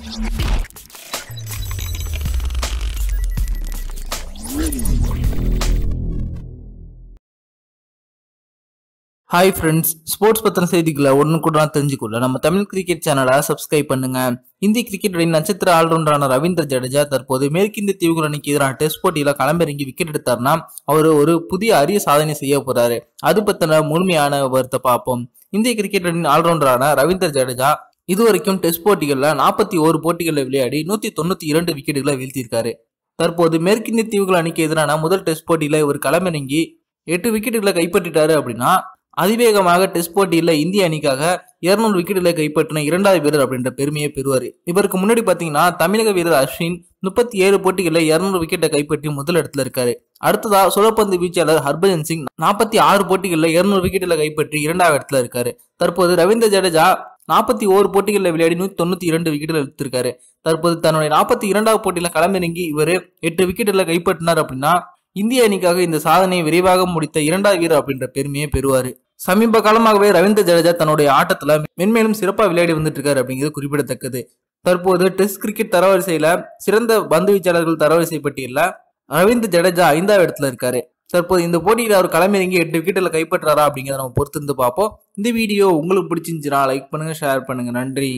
hi friends sports பத்தின செய்திகளை ஒன்று கூட தெரிஞ்சுக்கொள்ள நம்ம தமிழ் கிரிக்கெட் சேனலை சப்ஸ்கிரைப் பண்ணுங்க இந்திய கிரிக்கெட்டுடைய நட்சத்திர ஆல்ரவுண்டரான ரவீந்திர ஜடேஜா தற்போது மேற்கிந்திய தீவுகள் அணிக்கு எதிரான டெஸ்ட் போட்டியில் களமிறங்கி விக்கெட் எடுத்தார்னா அவர் ஒரு புதிய அரிய சாதனை செய்ய போறாரு அது பத்தின முழுமையான வருத்த பார்ப்போம் இந்திய கிரிக்கெட் ஆல்ரவுண்டரான ரவீந்திர ஜடேஜா இது வரைக்கும் டெஸ்ட் போட்டிகளில் நாற்பத்தி ஓரு போட்டிகளில் விளையாடி நூற்றி தொண்ணூற்றி இரண்டு விக்கெட்டுகளை வீழ்த்தியிருக்காரு தற்போது மேற்கிந்திய தீவுகள் அணிக்கு எதிரான முதல் டெஸ்ட் போட்டியில் இவர் களமிறங்கி எட்டு விக்கெட்டுகளை கைப்பற்றிட்டாரு அப்படின்னா அதிவேகமாக டெஸ்ட் போட்டியில் இந்திய அணிக்காக இருநூறு விக்கெட்டுகளை கைப்பற்றின இரண்டாவது வீரர் அப்படின்ற பெருமையை பெறுவார் இவருக்கு முன்னாடி பார்த்தீங்கன்னா தமிழக வீரர் அஸ்வின் முப்பத்தி ஏழு போட்டிகளில் இருநூறு விக்கெட்டை கைப்பற்றி முதல் இடத்துல இருக்காரு அடுத்ததா சுழப்பந்து வீச்சாளர் ஹர்பஜன் சிங் நாற்பத்தி ஆறு போட்டிகளில் இருநூறு விக்கெட்டில் கைப்பற்றி இரண்டாவது இடத்துல இருக்காரு தற்போது ரவீந்திர ஜடேஜா நாற்பத்தி ஓரு போட்டிகளில் விளையாடி நூற்றி தொண்ணூற்றி இரண்டு விக்கெட்டில் எடுத்திருக்காரு தற்போது தன்னுடைய நாற்பத்தி இரண்டாவது போட்டியில் களமிறங்கி இவர் எட்டு விக்கெட்டில் கைப்பற்றினார் அப்படின்னா இந்திய அணிக்காக இந்த சாதனையை விரைவாக முடித்த இரண்டாவது வீரர் அப்படின்ற பெருமையை பெறுவார் சமீப காலமாகவே ரவீந்திர ஜடேஜா தன்னுடைய ஆட்டத்தில் மென்மேலும் சிறப்பாக விளையாடி வந்துட்டு இருக்காரு அப்படிங்கிறது குறிப்பிடத்தக்கது தற்போது டெஸ்ட் கிரிக்கெட் தரவரிசையில் சிறந்த பந்து வீச்சாளர்கள் தரவரிசை பட்டியலில் ரவீந்திர ஜடேஜா ஐந்தாவது இடத்துல இருக்காரு தற்போது இந்த போட்டியில் அவர் களமிறங்கி எட்டு விக்கெட்டில் கைப்பற்றாரா அப்படிங்கிறத நம்ம பொறுத்திருந்து பார்ப்போம் இந்த வீடியோ உங்களுக்கு பிடிச்சிருந்துச்சுன்னா லைக் பண்ணுங்கள் ஷேர் பண்ணுங்கள் நன்றி